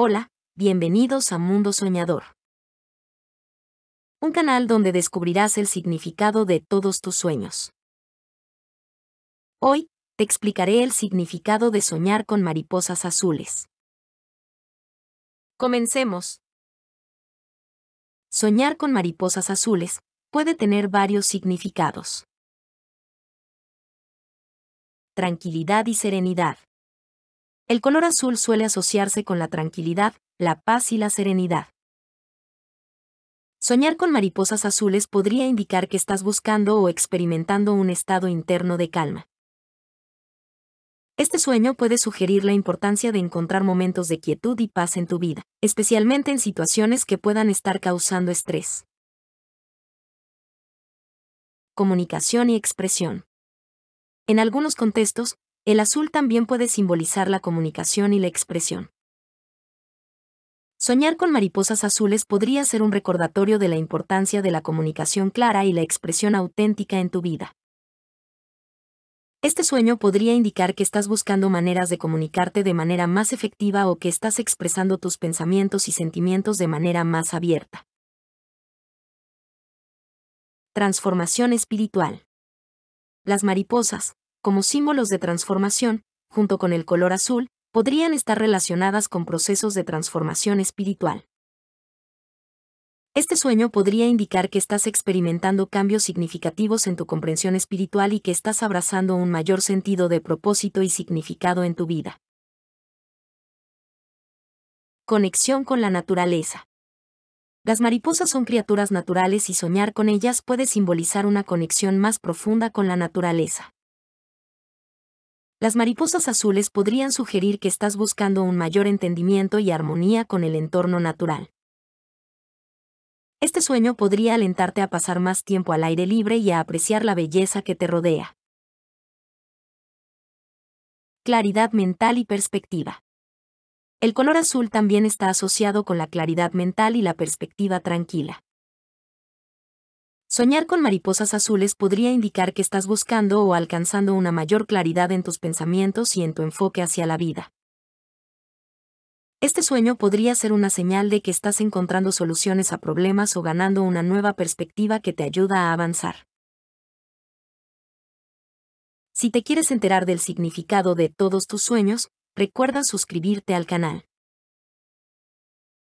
Hola, bienvenidos a Mundo Soñador. Un canal donde descubrirás el significado de todos tus sueños. Hoy, te explicaré el significado de soñar con mariposas azules. Comencemos. Soñar con mariposas azules puede tener varios significados. Tranquilidad y serenidad. El color azul suele asociarse con la tranquilidad, la paz y la serenidad. Soñar con mariposas azules podría indicar que estás buscando o experimentando un estado interno de calma. Este sueño puede sugerir la importancia de encontrar momentos de quietud y paz en tu vida, especialmente en situaciones que puedan estar causando estrés. Comunicación y expresión. En algunos contextos, el azul también puede simbolizar la comunicación y la expresión. Soñar con mariposas azules podría ser un recordatorio de la importancia de la comunicación clara y la expresión auténtica en tu vida. Este sueño podría indicar que estás buscando maneras de comunicarte de manera más efectiva o que estás expresando tus pensamientos y sentimientos de manera más abierta. Transformación espiritual. Las mariposas, como símbolos de transformación, junto con el color azul, podrían estar relacionadas con procesos de transformación espiritual. Este sueño podría indicar que estás experimentando cambios significativos en tu comprensión espiritual y que estás abrazando un mayor sentido de propósito y significado en tu vida. Conexión con la naturaleza. Las mariposas son criaturas naturales y soñar con ellas puede simbolizar una conexión más profunda con la naturaleza. Las mariposas azules podrían sugerir que estás buscando un mayor entendimiento y armonía con el entorno natural. Este sueño podría alentarte a pasar más tiempo al aire libre y a apreciar la belleza que te rodea. Claridad mental y perspectiva. El color azul también está asociado con la claridad mental y la perspectiva tranquila. Soñar con mariposas azules podría indicar que estás buscando o alcanzando una mayor claridad en tus pensamientos y en tu enfoque hacia la vida. Este sueño podría ser una señal de que estás encontrando soluciones a problemas o ganando una nueva perspectiva que te ayuda a avanzar. Si te quieres enterar del significado de todos tus sueños, recuerda suscribirte al canal.